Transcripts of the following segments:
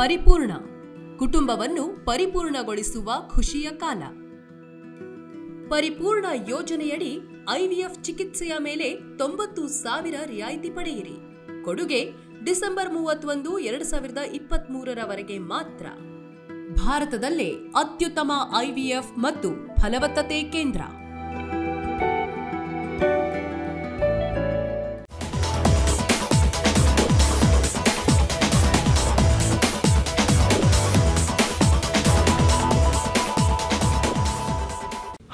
ಪರಿಪೂರ್ಣ ಕುಟುಂಬವನ್ನು ಪರಿಪೂರ್ಣಗೊಳಿಸುವ ಖುಷಿಯ ಕಾಲ ಪರಿಪೂರ್ಣ ಯೋಜನೆಯಡಿ ಐವಿಎಫ್ ಚಿಕಿತ್ಸೆಯ ಮೇಲೆ ತೊಂಬತ್ತು ಸಾವಿರ ರಿಯಾಯಿತಿ ಪಡೆಯಿರಿ ಕೊಡುಗೆ ಡಿಸೆಂಬರ್ ಮೂವತ್ತೊಂದು ಎರಡು ಸಾವಿರದ ಇಪ್ಪತ್ತ್ ಮೂರರವರೆಗೆ ಮಾತ್ರ ಭಾರತದಲ್ಲೇ ಅತ್ಯುತ್ತಮ ಐವಿಎಫ್ ಮತ್ತು ಫಲವತ್ತತೆ ಕೇಂದ್ರ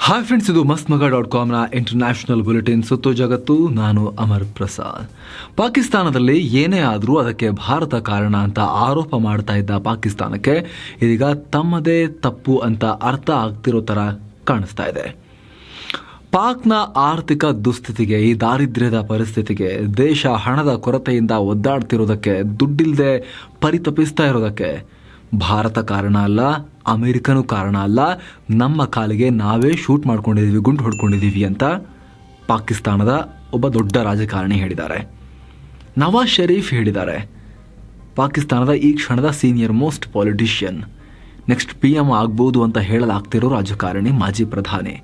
ಹಾಯ್ ಫ್ರೆಂಡ್ಸ್ ಇದು ಮಸ್ತ್ ಮಗ ಡಾಟ್ ಕಾಮ್ನ ಇಂಟರ್ನ್ಯಾಷನಲ್ ಬುಲೆಟಿನ್ ಸುತ್ತು ಜಗತ್ತು ನಾನು ಅಮರ್ ಪ್ರಸಾದ್ ಪಾಕಿಸ್ತಾನದಲ್ಲಿ ಏನೇ ಆದರೂ ಅದಕ್ಕೆ ಭಾರತ ಕಾರಣ ಅಂತ ಆರೋಪ ಮಾಡ್ತಾ ಇದ್ದ ಪಾಕಿಸ್ತಾನಕ್ಕೆ ಇದೀಗ ತಮ್ಮದೇ ತಪ್ಪು ಅಂತ ಅರ್ಥ ಆಗ್ತಿರೋ ಥರ ಕಾಣಿಸ್ತಾ ಇದೆ ಪಾಕ್ನ ಆರ್ಥಿಕ ದುಸ್ಥಿತಿಗೆ ಈ ದಾರಿದ್ರ್ಯದ ಪರಿಸ್ಥಿತಿಗೆ ದೇಶ ಹಣದ ಕೊರತೆಯಿಂದ ಒದ್ದಾಡ್ತಿರೋದಕ್ಕೆ ದುಡ್ಡಿಲ್ಲದೆ ಪರಿತಪಿಸ್ತಾ ಇರೋದಕ್ಕೆ ಭಾರತ ಕಾರಣ ಅಲ್ಲ ಅಮೇರಿಕನೂ ಕಾರಣ ಅಲ್ಲ ನಮ್ಮ ಕಾಲಿಗೆ ನಾವೇ ಶೂಟ್ ಮಾಡ್ಕೊಂಡಿದ್ದೀವಿ ಗುಂಡು ಹೊಡ್ಕೊಂಡಿದ್ದೀವಿ ಅಂತ ಪಾಕಿಸ್ತಾನದ ಒಬ್ಬ ದೊಡ್ಡ ರಾಜಕಾರಣಿ ಹೇಳಿದ್ದಾರೆ ನವಾಜ್ ಶರೀಫ್ ಹೇಳಿದ್ದಾರೆ ಪಾಕಿಸ್ತಾನದ ಈ ಕ್ಷಣದ senior most politician next P M ಆಗ್ಬೋದು ಅಂತ ಹೇಳಲಾಗ್ತಿರೋ ರಾಜಕಾರಣಿ ಮಾಜಿ ಪ್ರಧಾನಿ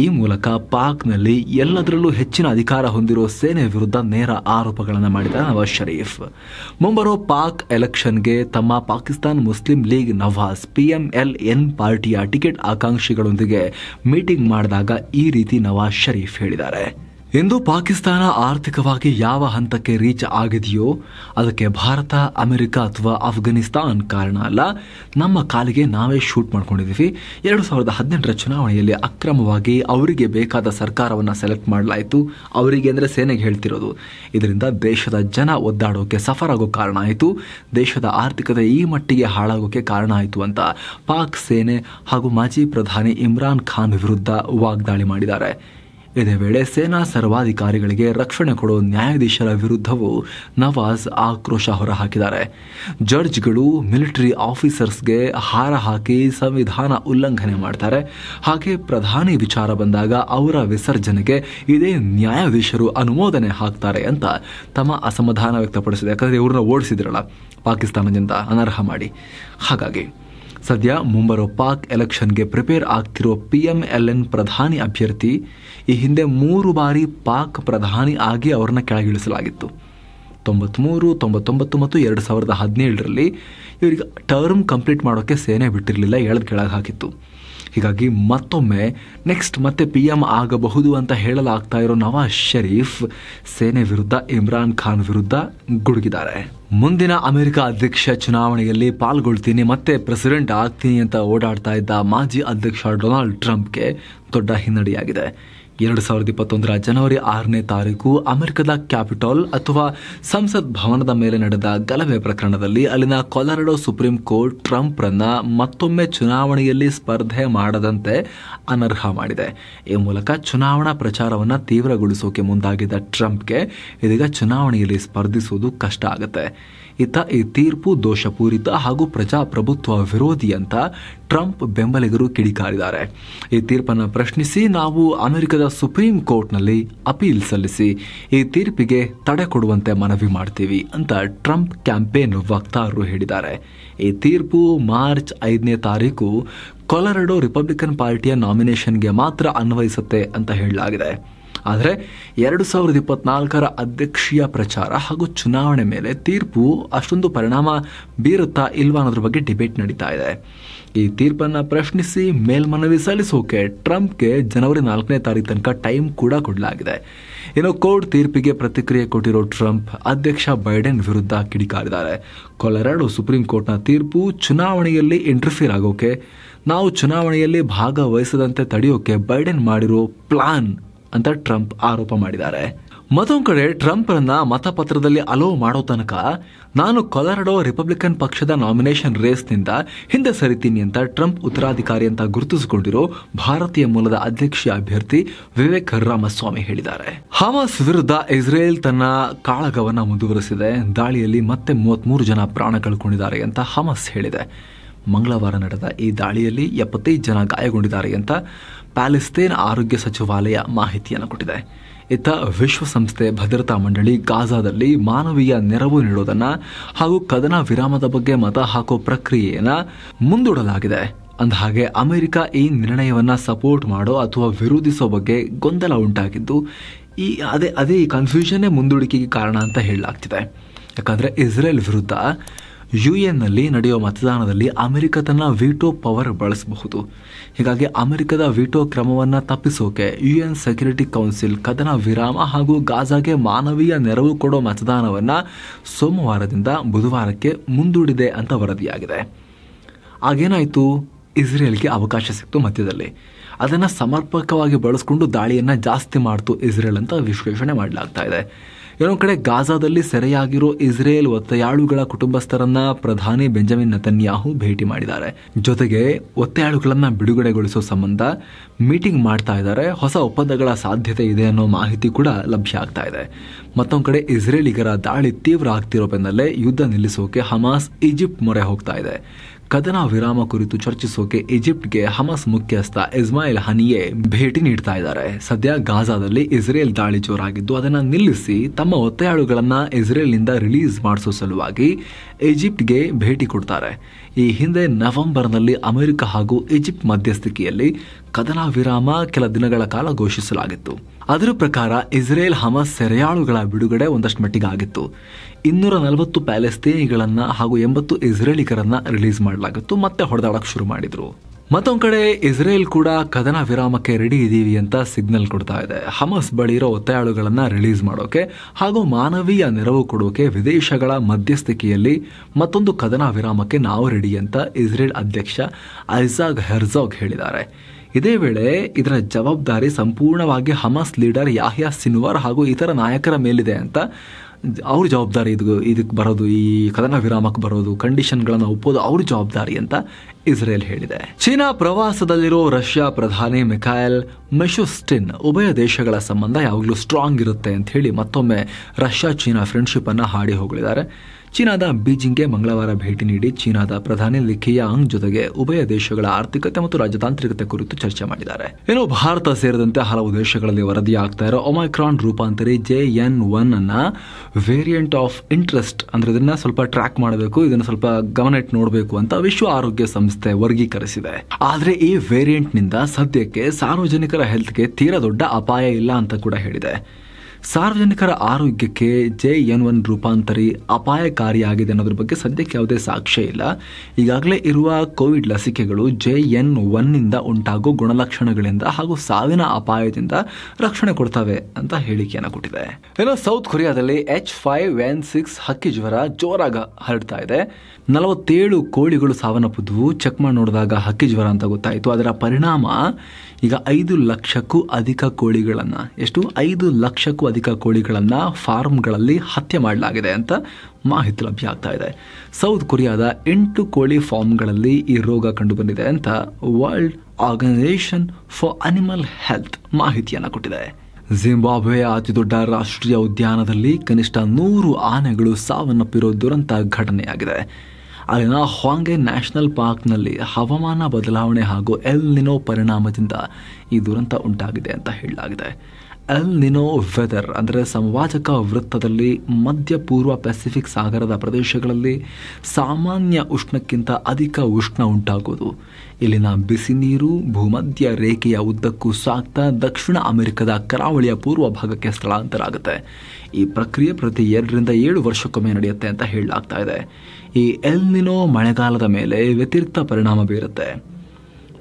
ಈ ಮೂಲಕ ಪಾಕ್ನಲ್ಲಿ ಎಲ್ಲದರಲ್ಲೂ ಹೆಚ್ಚಿನ ಅಧಿಕಾರ ಹೊಂದಿರೋ ಸೇನೆ ವಿರುದ್ಧ ನೇರ ಆರೋಪಗಳನ್ನು ಮಾಡಿದ ನವಾಜ್ ಷರೀಫ್ ಮುಂಬರುವ ಪಾಕ್ ಎಲೆಕ್ಷನ್ಗೆ ತಮ್ಮ Pakistan Muslim League Nawaz PML N ಪಾರ್ಟಿಯ ಟಿಕೆಟ್ ಆಕಾಂಕ್ಷಿಗಳೊಂದಿಗೆ ಮೀಟಿಂಗ್ ಮಾಡಿದಾಗ ಈ ರೀತಿ ನವಾಜ್ ಷರೀಫ್ ಹೇಳಿದ್ದಾರೆ ಇಂದು ಪಾಕಿಸ್ತಾನ ಆರ್ಥಿಕವಾಗಿ ಯಾವ ಹಂತಕ್ಕೆ ರೀಚ್ ಆಗಿದೆಯೋ ಅದಕ್ಕೆ ಭಾರತ ಅಮೆರಿಕ ಅಥವಾ ಅಫ್ಘಾನಿಸ್ತಾನ್ ಕಾರಣ ಅಲ್ಲ ನಮ್ಮ ಕಾಲಿಗೆ ನಾವೇ ಶೂಟ್ ಮಾಡ್ಕೊಂಡಿದ್ದೀವಿ ಎರಡು ಸಾವಿರದ ಹದಿನೆಂಟರ ಚುನಾವಣೆಯಲ್ಲಿ ಅಕ್ರಮವಾಗಿ ಅವರಿಗೆ ಬೇಕಾದ ಸರ್ಕಾರವನ್ನು ಸೆಲೆಕ್ಟ್ ಮಾಡಲಾಯಿತು ಅವರಿಗೆ ಅಂದರೆ ಸೇನೆಗೆ ಹೇಳ್ತಿರೋದು ಇದರಿಂದ ದೇಶದ ಜನ ಒದ್ದಾಡೋಕೆ ಸಫರ್ ಆಗೋ ಕಾರಣ ಆಯಿತು ದೇಶದ ಆರ್ಥಿಕತೆ ಈ ಮಟ್ಟಿಗೆ ಹಾಳಾಗೋಕೆ ಕಾರಣ ಆಯಿತು ಅಂತ ಪಾಕ್ ಸೇನೆ ಹಾಗೂ ಮಾಜಿ ಪ್ರಧಾನಿ ಇಮ್ರಾನ್ ಖಾನ್ ವಿರುದ್ಧ ವಾಗ್ದಾಳಿ ಮಾಡಿದ್ದಾರೆ ಇದೇ ವೇಳೆ ಸೇನಾ ಸರ್ವಾಧಿಕಾರಿಗಳಿಗೆ ರಕ್ಷಣೆ ಕೊಡೋ ನ್ಯಾಯಾಧೀಶರ ವಿರುದ್ಧವೂ ನವಾಜ್ ಆಕ್ರೋಶ ಹೊರಹಾಕಿದ್ದಾರೆ ಜಡ್ಜ್ಗಳು ಮಿಲಿಟರಿ ಆಫೀಸರ್ಸ್ಗೆ ಹಾರ ಹಾಕಿ ಸಂವಿಧಾನ ಉಲ್ಲಂಘನೆ ಮಾಡ್ತಾರೆ ಹಾಗೆ ಪ್ರಧಾನಿ ವಿಚಾರ ಬಂದಾಗ ಅವರ ವಿಸರ್ಜನೆಗೆ ಇದೇ ನ್ಯಾಯಾಧೀಶರು ಅನುಮೋದನೆ ಹಾಕ್ತಾರೆ ಅಂತ ತಮ್ಮ ಅಸಮಾಧಾನ ವ್ಯಕ್ತಪಡಿಸಿದೆ ಯಾಕಂದರೆ ಇವ್ರನ್ನ ಓಡಿಸಿದ್ರಲ್ಲ ಪಾಕಿಸ್ತಾನದಿಂದ ಅನರ್ಹ ಮಾಡಿ ಹಾಗಾಗಿ ಸದ್ಯ ಮುಂಬರುವ ಪಾಕ್ ಎಲೆಕ್ಷನ್ಗೆ ಪ್ರಿಪೇರ್ ಆಗ್ತಿರೋ ಪಿಎಂಎಲ್ಎನ್ ಪ್ರಧಾನಿ ಅಭ್ಯರ್ಥಿ ಈ ಹಿಂದೆ ಮೂರು ಬಾರಿ ಪಾಕ್ ಪ್ರಧಾನಿ ಆಗಿ ಅವರನ್ನ ಕೆಳಗಿಳಿಸಲಾಗಿತ್ತು ತೊಂಬತ್ತ್ಮೂರು ತೊಂಬತ್ತೊಂಬತ್ತು ಮತ್ತು ಎರಡು ಸಾವಿರದ ಹದಿನೇಳರಲ್ಲಿ ಇವರಿಗೆ ಟರ್ಮ್ ಕಂಪ್ಲೀಟ್ ಮಾಡೋಕ್ಕೆ ಸೇನೆ ಬಿಟ್ಟಿರಲಿಲ್ಲ ಎಳೆದು ಕೆಳಗೆ ಹಾಕಿತ್ತು ಹೀಗಾಗಿ ಮತ್ತೊಮ್ಮೆ ನೆಕ್ಸ್ಟ್ ಮತ್ತೆ ಪಿ ಎಂ ಆಗಬಹುದು ಅಂತ ಹೇಳಲಾಗ್ತಾ ಇರೋ ನವಾಜ್ ಷರೀಫ್ ಸೇನೆ ವಿರುದ್ಧ ಇಮ್ರಾನ್ ಖಾನ್ ವಿರುದ್ಧ ಗುಡುಗಿದ್ದಾರೆ ಮುಂದಿನ ಅಮೆರಿಕ ಅಧ್ಯಕ್ಷ ಚುನಾವಣೆಯಲ್ಲಿ ಪಾಲ್ಗೊಳ್ತೀನಿ ಮತ್ತೆ ಪ್ರೆಸಿಡೆಂಟ್ ಆಗ್ತೀನಿ ಅಂತ ಓಡಾಡ್ತಾ ಇದ್ದ ಮಾಜಿ ಅಧ್ಯಕ್ಷ ಡೊನಾಲ್ಡ್ ಟ್ರಂಪ್ಗೆ ದೊಡ್ಡ ಹಿನ್ನಡೆಯಾಗಿದೆ ಎರಡು ಸಾವಿರದ ಇಪ್ಪತ್ತೊಂದರ ಜನವರಿ ಆರನೇ ತಾರೀಕು ಅಮೆರಿಕದ ಕ್ಯಾಪಿಟಲ್ ಅಥವಾ ಸಂಸತ್ ಭವನದ ಮೇಲೆ ನಡೆದ ಗಲಭೆ ಪ್ರಕರಣದಲ್ಲಿ ಅಲ್ಲಿನ ಕೊಲಾರಡೋ ಸುಪ್ರೀಂ ಕೋರ್ಟ್ ಟ್ರಂಪ್ರನ್ನ ಮತ್ತೊಮ್ಮೆ ಚುನಾವಣೆಯಲ್ಲಿ ಸ್ಪರ್ಧೆ ಮಾಡದಂತೆ ಅನರ್ಹ ಮಾಡಿದೆ ಈ ಮೂಲಕ ಚುನಾವಣಾ ಪ್ರಚಾರವನ್ನು ತೀವ್ರಗೊಳಿಸೋಕೆ ಮುಂದಾಗಿದ್ದ ಟ್ರಂಪ್ಗೆ ಇದೀಗ ಚುನಾವಣೆಯಲ್ಲಿ ಸ್ಪರ್ಧಿಸುವುದು ಕಷ್ಟ ಆಗುತ್ತೆ ಇತ್ತ ಈ ತೀರ್ಪು ದೋಷಪೂರಿತ ಹಾಗೂ ಪ್ರಜಾಪ್ರಭುತ್ವ ವಿರೋಧಿ ಅಂತ ಟ್ರಂಪ್ ಬೆಂಬಲಿಗರು ಕಿಡಿಕಾರಿದ್ದಾರೆ ಈ ತೀರ್ಪನ್ನು ಪ್ರಶ್ನಿಸಿ ನಾವು ಅಮೆರಿಕದ ಸುಪ್ರೀಂ ಕೋರ್ಟ್ನಲ್ಲಿ ಅಪೀಲ್ ಸಲ್ಲಿಸಿ ಈ ತೀರ್ಪಿಗೆ ತಡೆ ಕೊಡುವಂತೆ ಮನವಿ ಮಾಡ್ತೀವಿ ಅಂತ ಟ್ರಂಪ್ ಕ್ಯಾಂಪೇನ್ ವಕ್ತಾರರು ಹೇಳಿದ್ದಾರೆ ಈ ತೀರ್ಪು ಮಾರ್ಚ್ ಐದನೇ ತಾರೀಕು ಕೊಲರಡೋ ರಿಪಬ್ಲಿಕನ್ ಪಾರ್ಟಿಯ ನಾಮಿನೇಷನ್ಗೆ ಮಾತ್ರ ಅನ್ವಯಿಸುತ್ತೆ ಅಂತ ಹೇಳಲಾಗಿದೆ ಆದರೆ ಎರಡು ಸಾವಿರದ ಇಪ್ಪತ್ನಾಲ್ಕರ ಅಧ್ಯಕ್ಷೀಯ ಪ್ರಚಾರ ಹಾಗೂ ಚುನಾವಣೆ ಮೇಲೆ ತೀರ್ಪು ಅಷ್ಟೊಂದು ಪರಿಣಾಮ ಬೀರುತ್ತಾ ಇಲ್ವಾ ಅನ್ನೋದ್ರ ಬಗ್ಗೆ ಡಿಬೇಟ್ ನಡೀತಾ ಇದೆ ಈ ತೀರ್ಪನ್ನು ಪ್ರಶ್ನಿಸಿ ಮೇಲ್ಮನವಿ ಸಲ್ಲಿಸೋಕೆ ಟ್ರಂಪ್ಗೆ ಜನವರಿ ನಾಲ್ಕನೇ ತಾರೀಕು ತನಕ ಟೈಮ್ ಕೂಡ ಕೊಡಲಾಗಿದೆ ಇನ್ನು ಕೋರ್ಟ್ ತೀರ್ಪಿಗೆ ಪ್ರತಿಕ್ರಿಯೆ ಕೊಟ್ಟಿರೋ ಟ್ರಂಪ್ ಅಧ್ಯಕ್ಷ ಬೈಡೆನ್ ವಿರುದ್ಧ ಕಿಡಿಕಾರಿದ್ದಾರೆ ಕೊಲೆರಡು ಸುಪ್ರೀಂ ಕೋರ್ಟ್ನ ತೀರ್ಪು ಚುನಾವಣೆಯಲ್ಲಿ ಇಂಟರ್ಫಿಯರ್ ಆಗೋಕೆ ನಾವು ಚುನಾವಣೆಯಲ್ಲಿ ಭಾಗವಹಿಸದಂತೆ ತಡೆಯೋಕೆ ಬೈಡೆನ್ ಮಾಡಿರೋ ಪ್ಲಾನ್ ಅಂತ ಟ್ರಂಪ್ ಆರೋಪ ಮಾಡಿದ್ದಾರೆ ಮತ್ತೊಂದು ಕಡೆ ಟ್ರಂಪ್ ರನ್ನ ಮತಪತ್ರದಲ್ಲಿ ಅಲೋ ಮಾಡೋ ತನಕ ನಾನು ಕೊಲರಡೋ ರಿಪಬ್ಲಿಕನ್ ಪಕ್ಷದ ನಾಮಿನೇಷನ್ ರೇಸ್ನಿಂದ ಹಿಂದೆ ಸರಿತೀನಿ ಅಂತ ಟ್ರಂಪ್ ಉತ್ತರಾಧಿಕಾರಿ ಅಂತ ಗುರುತಿಸಿಕೊಂಡಿರೋ ಭಾರತೀಯ ಮೂಲದ ಅಧ್ಯಕ್ಷೀಯ ಅಭ್ಯರ್ಥಿ ವಿವೇಕ್ ರಾಮಸ್ವಾಮಿ ಹೇಳಿದ್ದಾರೆ ಹಮಾಸ್ ವಿರುದ್ಧ ಇಸ್ರೇಲ್ ತನ್ನ ಕಾಳಗವನ್ನ ಮುಂದುವರೆಸಿದೆ ದಾಳಿಯಲ್ಲಿ ಮತ್ತೆ ಮೂವತ್ಮೂರು ಜನ ಪ್ರಾಣ ಕಳ್ಕೊಂಡಿದ್ದಾರೆ ಅಂತ ಹಮಾಸ್ ಹೇಳಿದೆ ಮಂಗಳವಾರ ನಡೆದ ಈ ದಾಳಿಯಲ್ಲಿ ಎಪ್ಪತ್ತೈದು ಜನ ಗಾಯಗೊಂಡಿದ್ದಾರೆ ಅಂತ ಪ್ಯಾಲೆಸ್ತೇನ್ ಆರೋಗ್ಯ ಸಚಿವಾಲಯ ಮಾಹಿತಿಯನ್ನು ಕೊಟ್ಟಿದೆ ಇತ್ತ ವಿಶ್ವಸಂಸ್ಥೆ ಭದ್ರತಾ ಮಂಡಳಿ ಗಾಜಾದಲ್ಲಿ ಮಾನವೀಯ ನೆರವು ನೀಡುವುದನ್ನು ಹಾಗೂ ಕದನ ವಿರಾಮದ ಬಗ್ಗೆ ಮತ ಹಾಕೋ ಪ್ರಕ್ರಿಯೆಯನ್ನ ಮುಂದೂಡಲಾಗಿದೆ ಅಂದಹಾಗೆ ಅಮೆರಿಕ ಈ ನಿರ್ಣಯವನ್ನ ಸಪೋರ್ಟ್ ಮಾಡೋ ಅಥವಾ ವಿರೋಧಿಸೋ ಬಗ್ಗೆ ಗೊಂದಲ ಉಂಟಾಗಿದ್ದು ಈ ಅದೇ ಅದೇ ಈ ಕನ್ಫ್ಯೂಷನ್ನೇ ಮುಂದೂಡಿಕೆಗೆ ಕಾರಣ ಅಂತ ಹೇಳಲಾಗ್ತಿದೆ ಯಾಕಂದರೆ ಇಸ್ರೇಲ್ ವಿರುದ್ಧ ಯುಎನ್ನಲ್ಲಿ ನಡೆಯುವ ಮತದಾನದಲ್ಲಿ ಅಮೆರಿಕ ತನ್ನ ವಿಟೋ ಪವರ್ ಬಳಸಬಹುದು ಹೀಗಾಗಿ ಅಮೆರಿಕದ ವಿಟೋ ಕ್ರಮವನ್ನು ತಪ್ಪಿಸೋಕೆ ಯುಎನ್ ಸೆಕ್ಯೂರಿಟಿ ಕೌನ್ಸಿಲ್ ಕದನ ವಿರಾಮ ಹಾಗೂ ಗಾಜಾಗೆ ಮಾನವೀಯ ನೆರವು ಕೊಡೋ ಮತದಾನವನ್ನು ಸೋಮವಾರದಿಂದ ಬುಧವಾರಕ್ಕೆ ಮುಂದೂಡಿದೆ ಅಂತ ವರದಿಯಾಗಿದೆ ಆಗೇನಾಯಿತು ಇಸ್ರೇಲ್ಗೆ ಅವಕಾಶ ಸಿಕ್ತು ಮಧ್ಯದಲ್ಲಿ ಅದನ್ನು ಸಮರ್ಪಕವಾಗಿ ಬಳಸಿಕೊಂಡು ದಾಳಿಯನ್ನು ಜಾಸ್ತಿ ಮಾಡ್ತು ಇಸ್ರೇಲ್ ಅಂತ ವಿಶ್ಲೇಷಣೆ ಮಾಡಲಾಗ್ತಾ ಇದೆ ಇನ್ನೊಂದು ಕಡೆ ಗಾಜಾದಲ್ಲಿ ಸೆರೆಯಾಗಿರೋ ಇಸ್ರೇಲ್ ಒತ್ತೆಯಾಳುಗಳ ಕುಟುಂಬಸ್ಥರನ್ನ ಪ್ರಧಾನಿ ಬೆಂಜಮಿನ್ ನತನ್ಯಾಹು ಭೇಟಿ ಮಾಡಿದ್ದಾರೆ ಜೊತೆಗೆ ಒತ್ತೆಯಾಳುಗಳನ್ನ ಬಿಡುಗಡೆಗೊಳಿಸೋ ಸಂಬಂಧ ಮೀಟಿಂಗ್ ಮಾಡ್ತಾ ಇದ್ದಾರೆ ಹೊಸ ಒಪ್ಪಂದಗಳ ಸಾಧ್ಯತೆ ಇದೆ ಅನ್ನೋ ಮಾಹಿತಿ ಕೂಡ ಲಭ್ಯ ಆಗ್ತಾ ಇದೆ ಮತ್ತೊಂದು ಕಡೆ ಇಸ್ರೇಲಿಗರ ದಾಳಿ ತೀವ್ರ ಆಗ್ತಿರೋ ಬೆನ್ನಲ್ಲೇ ಯುದ್ಧ ನಿಲ್ಲಿಸೋಕೆ ಹಮಾಸ್ ಈಜಿಪ್ಟ್ ಮೊರೆ ಹೋಗ್ತಾ ಇದೆ ಕದನ ವಿರಾಮ ಕುರಿತು ಚರ್ಚಿಸೋಕೆ ಈಜಿಪ್ಟ್ಗೆ ಹಮಾಸ್ ಮುಖ್ಯಸ್ಥ ಇಸ್ಮಾಯಿಲ್ ಹನಿಯೇ ಭೇಟಿ ನೀಡ್ತಾ ಇದ್ದಾರೆ ಸದ್ಯ ಗಾಜಾದಲ್ಲಿ ಇಸ್ರೇಲ್ ದಾಳಿ ಜೋರಾಗಿದ್ದು ಅದನ್ನು ನಿಲ್ಲಿಸಿ ತಮ್ಮ ಒತ್ತೆಯಾಳುಗಳನ್ನು ಇಸ್ರೇಲ್ನಿಂದ ರಿಲೀಸ್ ಮಾಡಿಸೋ ಸಲುವಾಗಿ ಈಜಿಪ್ಟ್ಗೆ ಭೇಟಿ ಕೊಡ್ತಾರೆ ಈ ಹಿಂದೆ ನವೆಂಬರ್ನಲ್ಲಿ ಅಮೆರಿಕ ಹಾಗೂ ಈಜಿಪ್ಟ್ ಮಧ್ಯಸ್ಥಿಕೆಯಲ್ಲಿ ಕದನ ವಿರಾಮ ಕೆಲ ದಿನಗಳ ಕಾಲ ಘೋಷಿಸಲಾಗಿತ್ತು ಅದರ ಪ್ರಕಾರ ಇಸ್ರೇಲ್ ಹಮಾಸ್ ಸೆರೆಯಾಳುಗಳ ಬಿಡುಗಡೆ ಒಂದಷ್ಟು ಮಟ್ಟಿಗೆ ಆಗಿತ್ತು ಇನ್ನೂರ ನಲವತ್ತು ಹಾಗೂ ಎಂಬತ್ತು ಇಸ್ರೇಲಿಗರನ್ನು ರಿಲೀಸ್ ಮಾಡಲಾಗಿತ್ತು ಮತ್ತೆ ಹೊಡೆದಾಡಕ್ಕೆ ಶುರು ಮಾಡಿದ್ರು ಮತ್ತೊಂದು ಕಡೆ ಇಸ್ರೇಲ್ ಕೂಡ ಕದನ ವಿರಾಮಕ್ಕೆ ರೆಡಿ ಇದ್ದೀವಿ ಅಂತ ಸಿಗ್ನಲ್ ಕೊಡ್ತಾ ಇದೆ ಹಮಸ್ ಬಳಿ ಇರೋ ಒತ್ತಾಯಗಳನ್ನು ರಿಲೀಸ್ ಮಾಡೋಕೆ ಹಾಗೂ ಮಾನವೀಯ ನೆರವು ಕೊಡೋಕೆ ವಿದೇಶಗಳ ಮಧ್ಯಸ್ಥಿಕೆಯಲ್ಲಿ ಮತ್ತೊಂದು ಕದನ ವಿರಾಮಕ್ಕೆ ನಾವು ರೆಡಿ ಅಂತ ಇಸ್ರೇಲ್ ಅಧ್ಯಕ್ಷ ಐಸಾಗ್ ಹೆರ್ಜಾಗ್ ಹೇಳಿದ್ದಾರೆ ಇದೇ ವೇಳೆ ಇದರ ಜವಾಬ್ದಾರಿ ಸಂಪೂರ್ಣವಾಗಿ ಹಮಾಸ್ ಲೀಡರ್ ಯಾಹ್ಯಾ ಸಿನ್ವಾರ್ ಹಾಗೂ ಇತರ ನಾಯಕರ ಮೇಲಿದೆ ಅಂತ ಅವ್ರ ಜವಾಬ್ದಾರಿ ಇದು ಇದಕ್ಕೆ ಬರೋದು ಈ ಕದನ ವಿರಾಮಕ್ಕೆ ಬರೋದು ಕಂಡೀಷನ್ಗಳನ್ನು ಒಪ್ಪೋದು ಅವ್ರ ಜವಾಬ್ದಾರಿ ಅಂತ ಇಸ್ರೇಲ್ ಹೇಳಿದೆ ಚೀನಾ ಪ್ರವಾಸದಲ್ಲಿರೋ ರಷ್ಯಾ ಪ್ರಧಾನಿ ಮೆಕಾಯಲ್ ಮೆಶುಸ್ಟಿನ್ ಉಭಯ ದೇಶಗಳ ಸಂಬಂಧ ಯಾವಾಗಲೂ ಸ್ಟ್ರಾಂಗ್ ಇರುತ್ತೆ ಅಂತ ಹೇಳಿ ಮತ್ತೊಮ್ಮೆ ರಷ್ಯಾ ಚೀನಾ ಫ್ರೆಂಡ್ಶಿಪ್ ಅನ್ನ ಹಾಡಿ ಹೋಗಲಿದ್ದಾರೆ ಚೀನಾದ ಬೀಜಿಂಗ್ಗೆ ಮಂಗಳವಾರ ಭೇಟಿ ನೀಡಿ ಚೀನಾದ ಪ್ರಧಾನಿ ಅಂಗ್ ಜೊತೆಗೆ ಉಭಯ ದೇಶಗಳ ಆರ್ಥಿಕತೆ ಮತ್ತು ರಾಜತಾಂತ್ರಿಕತೆ ಕುರಿತು ಚರ್ಚೆ ಮಾಡಿದ್ದಾರೆ ಇನ್ನು ಭಾರತ ಸೇರಿದಂತೆ ಹಲವು ದೇಶಗಳಲ್ಲಿ ವರದಿಯಾಗ್ತಾ ಇರೋ ಒಮೈಕ್ರಾನ್ ರೂಪಾಂತರಿ ಜೆ ಎನ್ ಒನ್ ಅನ್ನ ವೇರಿಯಂಟ್ ಆಫ್ ಇಂಟ್ರೆಸ್ಟ್ ಅಂದ್ರೆ ಇದನ್ನ ಸ್ವಲ್ಪ ಟ್ರ್ಯಾಕ್ ಮಾಡಬೇಕು ಇದನ್ನ ಸ್ವಲ್ಪ ಗಮನ ಇಟ್ಟು ನೋಡಬೇಕು ಅಂತ ವಿಶ್ವ ಆರೋಗ್ಯ ಸಂಸ್ಥೆ ವರ್ಗೀಕರಿಸಿದೆ ಆದ್ರೆ ಈ ವೇರಿಯಂಟ್ ನಿಂದ ಸದ್ಯಕ್ಕೆ ಸಾರ್ವಜನಿಕರ ಹೆಲ್ತ್ಗೆ ತೀರಾ ದೊಡ್ಡ ಅಪಾಯ ಇಲ್ಲ ಅಂತ ಕೂಡ ಹೇಳಿದೆ ಸಾರ್ವಜನಿಕರ ಆರೋಗ್ಯಕ್ಕೆ ಜೆ ಎನ್ ಒನ್ ರೂಪಾಂತರಿ ಅಪಾಯಕಾರಿಯಾಗಿದೆ ಅನ್ನೋದ್ರ ಬಗ್ಗೆ ಸದ್ಯಕ್ಕೆ ಯಾವುದೇ ಸಾಕ್ಷ್ಯ ಇಲ್ಲ ಈಗಾಗಲೇ ಇರುವ ಕೋವಿಡ್ ಲಸಿಕೆಗಳು ಜೆ ಎನ್ ಒನ್ನಿಂದ ಉಂಟಾಗುವ ಗುಣಲಕ್ಷಣಗಳಿಂದ ಹಾಗೂ ಸಾವಿನ ಅಪಾಯದಿಂದ ರಕ್ಷಣೆ ಕೊಡ್ತವೆ ಅಂತ ಹೇಳಿಕೆಯನ್ನು ಕೊಟ್ಟಿದೆ ಇನ್ನು ಸೌತ್ ಕೊರಿಯಾದಲ್ಲಿ ಎಚ್ ಫೈವ್ ಎನ್ ಸಿಕ್ಸ್ ಹಕ್ಕಿ ಜ್ವರ ಜೋರಾಗ ಹರಡ್ತಾ ಇದೆ ನಲವತ್ತೇಳು ಕೋಳಿಗಳು ಸಾವನ್ನಪ್ಪಿದ್ವು ಚೆಕ್ ಮಾಡಿ ನೋಡಿದಾಗ ಹಕ್ಕಿ ಜ್ವರ ಅಂತ ಗೊತ್ತಾಯಿತು ಅದರ ಪರಿಣಾಮ ಈಗ ಐದು ಲಕ್ಷಕ್ಕೂ ಅಧಿಕ ಕೋಳಿಗಳನ್ನು ಎಷ್ಟು ಐದು ಲಕ್ಷಕ್ಕೂ ಅಧಿಕ ಕೋಳಿಗಳನ್ನು ಫಾರ್ಮ್ಗಳಲ್ಲಿ ಹತ್ಯೆ ಮಾಡಲಾಗಿದೆ ಅಂತ ಮಾಹಿತಿ ಲಭ್ಯ ಆಗ್ತಾ ಇದೆ ಸೌತ್ ಕೊರಿಯಾದ ಎಂಟು ಕೋಳಿ ಫಾರ್ಮ್ಗಳಲ್ಲಿ ಈ ರೋಗ ಕಂಡುಬಂದಿದೆ ಅಂತ World Organisation for Animal Health ಮಾಹಿತಿಯನ್ನು ಕೊಟ್ಟಿದೆ ಜಿಂಬಾಬ್ವೆಯ ಅತಿದೊಡ್ಡ ರಾಷ್ಟ್ರೀಯ ಉದ್ಯಾನದಲ್ಲಿ ಕನಿಷ್ಠ ನೂರು ಆನೆಗಳು ಸಾವನ್ನಪ್ಪಿರೋ ದುರಂತ ಘಟನೆಯಾಗಿದೆ ಅಲ್ಲಿನ ಹಾಂಗೆ ನ್ಯಾಷನಲ್ ಪಾರ್ಕ್ನಲ್ಲಿ ಹವಾಮಾನ ಬದಲಾವಣೆ ಹಾಗೂ ಎಲ್ಲಿನೋ ಪರಿಣಾಮದಿಂದ ಈ ದುರಂತ ಉಂಟಾಗಿದೆ ಅಂತ ಹೇಳಲಾಗಿದೆ ಎಲ್ನಿನೋ ವೆದರ್ ಅಂದರೆ ಸಂವಾಚಕ ವೃತ್ತದಲ್ಲಿ ಮಧ್ಯ ಪೂರ್ವ ಪೆಸಿಫಿಕ್ ಸಾಗರದ ಪ್ರದೇಶಗಳಲ್ಲಿ ಸಾಮಾನ್ಯ ಉಷ್ಣಕ್ಕಿಂತ ಅಧಿಕ ಉಷ್ಣ ಉಂಟಾಗುವುದು ಇಲ್ಲಿನ ಬಿಸಿ ನೀರು ಭೂಮಧ್ಯ ರೇಖೆಯ ಉದ್ದಕ್ಕೂ ಸಾಗ್ತಾ ದಕ್ಷಿಣ ಅಮೆರಿಕದ ಕರಾವಳಿಯ ಪೂರ್ವ ಭಾಗಕ್ಕೆ ಸ್ಥಳಾಂತರ ಆಗುತ್ತೆ ಈ ಪ್ರಕ್ರಿಯೆ ಪ್ರತಿ ಎರಡರಿಂದ ಏಳು ವರ್ಷಕ್ಕೊಮ್ಮೆ ನಡೆಯುತ್ತೆ ಅಂತ ಹೇಳಲಾಗ್ತಾ ಇದೆ ಈ ಎಲ್ನಿನೋ ಮಳೆಗಾಲದ ಮೇಲೆ ವ್ಯತಿರಿಕ್ತ ಪರಿಣಾಮ ಬೀರುತ್ತೆ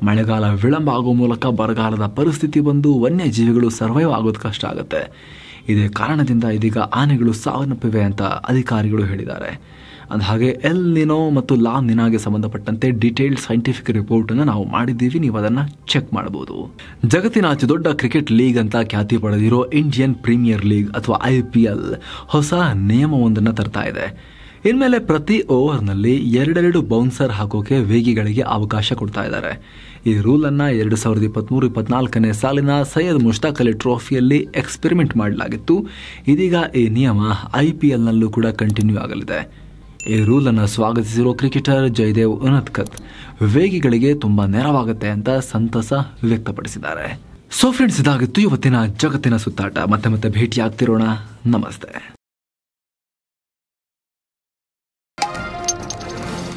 ಮಳೆಗಾಲ ವಿಳಂಬ ಆಗೋ ಮೂಲಕ ಬರಗಾಲದ ಪರಿಸ್ಥಿತಿ ಬಂದು ವನ್ಯಜೀವಿಗಳು ಸರ್ವೈವ್ ಆಗೋದು ಕಷ್ಟ ಆಗುತ್ತೆ ಇದೇ ಕಾರಣದಿಂದ ಇದೀಗ ಆನೆಗಳು ಸಾವನ್ನಪ್ಪಿವೆ ಅಂತ ಅಧಿಕಾರಿಗಳು ಹೇಳಿದ್ದಾರೆ ಹಾಗೆ ಎಲ್ ನಿನೋ ಮತ್ತು ಲಾ ನಿನಾಗೆ ಸಂಬಂಧಪಟ್ಟಂತೆ ಡಿಟೇಲ್ಡ್ ಸೈಂಟಿಫಿಕ್ ರಿಪೋರ್ಟನ್ನು ನಾವು ಮಾಡಿದ್ದೀವಿ ನೀವು ಅದನ್ನು ಚೆಕ್ ಮಾಡಬಹುದು ಜಗತ್ತಿನ ಅತಿ ದೊಡ್ಡ ಕ್ರಿಕೆಟ್ ಲೀಗ್ ಅಂತ ಖ್ಯಾತಿ ಪಡೆದಿರೋ ಇಂಡಿಯನ್ ಪ್ರೀಮಿಯರ್ ಲೀಗ್ ಅಥವಾ ಐ ಪಿ ಎಲ್ ಹೊಸ ನಿಯಮವೊಂದನ್ನು ತರ್ತಾ ಇದೆ ಇನ್ಮೇಲೆ ಪ್ರತಿ ಓವರ್ನಲ್ಲಿ ಎರಡೆರಡು ಬೌನ್ಸರ್ ಹಾಕೋಕೆ ವೇಗಿಗಳಿಗೆ ಅವಕಾಶ ಕೊಡ್ತಾ ಇದ್ದಾರೆ ಈ ರೂಲನ್ನು ಎರಡು ಸಾವಿರದ ಇಪ್ಪತ್ತ್ಮೂರು ಇಪ್ಪತ್ನಾಲ್ಕನೇ ಸಾಲಿನ ಸೈಯದ್ ಮುಷ್ತಾಕ್ ಅಲಿ ಟ್ರೋಫಿಯಲ್ಲಿ ಎಕ್ಸ್ಪೆರಿಮೆಂಟ್ ಮಾಡಲಾಗಿತ್ತು ಇದೀಗ ಈ ನಿಯಮ ಐ ಪಿ ಎಲ್ನಲ್ಲೂ ಕೂಡ ಕಂಟಿನ್ಯೂ ಆಗಲಿದೆ ಈ ರೂಲನ್ನು ಸ್ವಾಗತಿಸಿರುವ ಕ್ರಿಕೆಟರ್ ಜಯದೇವ್ ಉನತ್ಕತ್ ವೇಗಿಗಳಿಗೆ ತುಂಬ ನೆರವಾಗುತ್ತೆ ಅಂತ ಸಂತಸ ವ್ಯಕ್ತಪಡಿಸಿದ್ದಾರೆ ಸೊ ಫ್ರೆಂಡ್ಸ್ ಇದಾಗಿತ್ತು ಇವತ್ತಿನ ಜಗತ್ತಿನ ಸುತ್ತಾಟ ಮತ್ತೆ ಮತ್ತೆ ಭೇಟಿಯಾಗ್ತಿರೋಣ ನಮಸ್ತೆ